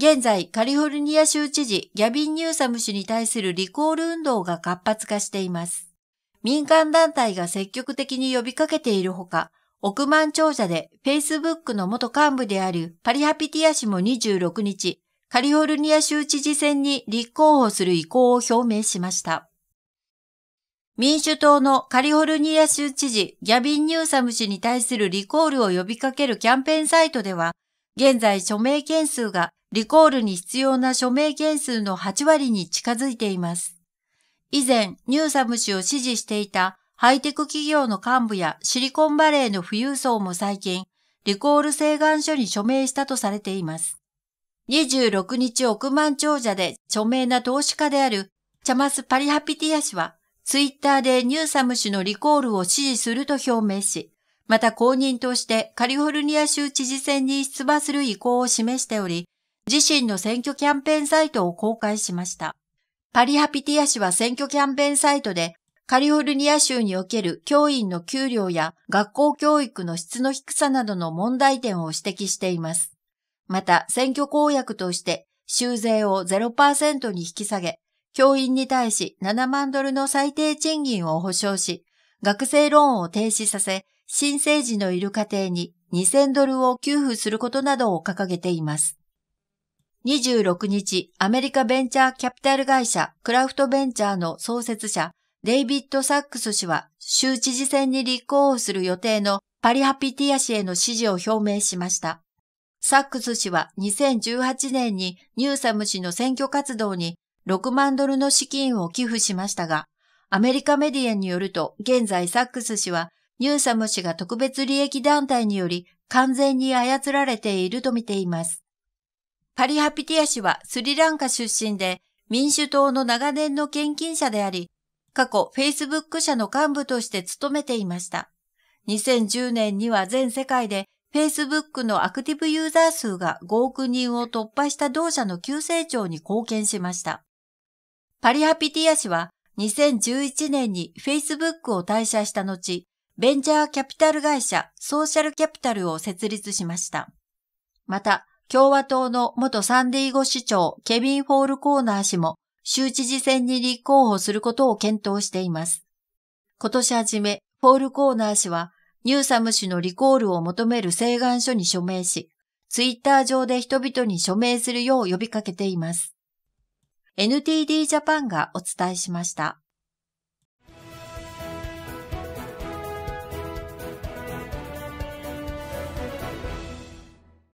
現在、カリフォルニア州知事ギャビン・ニューサム氏に対するリコール運動が活発化しています。民間団体が積極的に呼びかけているほか、億万長者で Facebook の元幹部であるパリハピティア氏も26日、カリフォルニア州知事選に立候補する意向を表明しました。民主党のカリフォルニア州知事ギャビン・ニューサム氏に対するリコールを呼びかけるキャンペーンサイトでは、現在署名件数がリコールに必要な署名件数の8割に近づいています。以前、ニューサム氏を支持していたハイテク企業の幹部やシリコンバレーの富裕層も最近、リコール請願書に署名したとされています。26日億万長者で著名な投資家であるチャマス・パリハピティア氏は、ツイッターでニューサム氏のリコールを支持すると表明し、また公認としてカリフォルニア州知事選に出馬する意向を示しており、自身の選挙キャンペーンサイトを公開しました。パリハピティア氏は選挙キャンペーンサイトでカリフォルニア州における教員の給料や学校教育の質の低さなどの問題点を指摘しています。また、選挙公約として州税を0%に引き下げ、教員に対し7万ドルの最低賃金を保障し、学生ローンを停止させ、新生児のいる家庭に2000ドルを給付することなどを掲げています。26日、アメリカベンチャーキャピタル会社クラフトベンチャーの創設者、デイビッド・サックス氏は州知事選に立候補する予定のパリハピティア氏への支持を表明しました。サックス氏は2018年にニューサム氏の選挙活動に6万ドルの資金を寄付しましたが、アメリカメディアによると現在サックス氏はニューサム氏が特別利益団体により完全に操られているとみています。パリハピティア氏はスリランカ出身で民主党の長年の献金者であり、過去 Facebook 社の幹部として務めていました。2010年には全世界で Facebook のアクティブユーザー数が5億人を突破した同社の急成長に貢献しました。パリハピティア氏は2011年に Facebook を退社した後、ベンチャーキャピタル会社ソーシャルキャピタルを設立しました。また、共和党の元サンディーゴ市長ケビン・フォール・コーナー氏も州知事選に立候補することを検討しています。今年初め、フォール・コーナー氏はニューサム氏のリコールを求める請願書に署名し、ツイッター上で人々に署名するよう呼びかけています。NTD ジャパンがお伝えしました。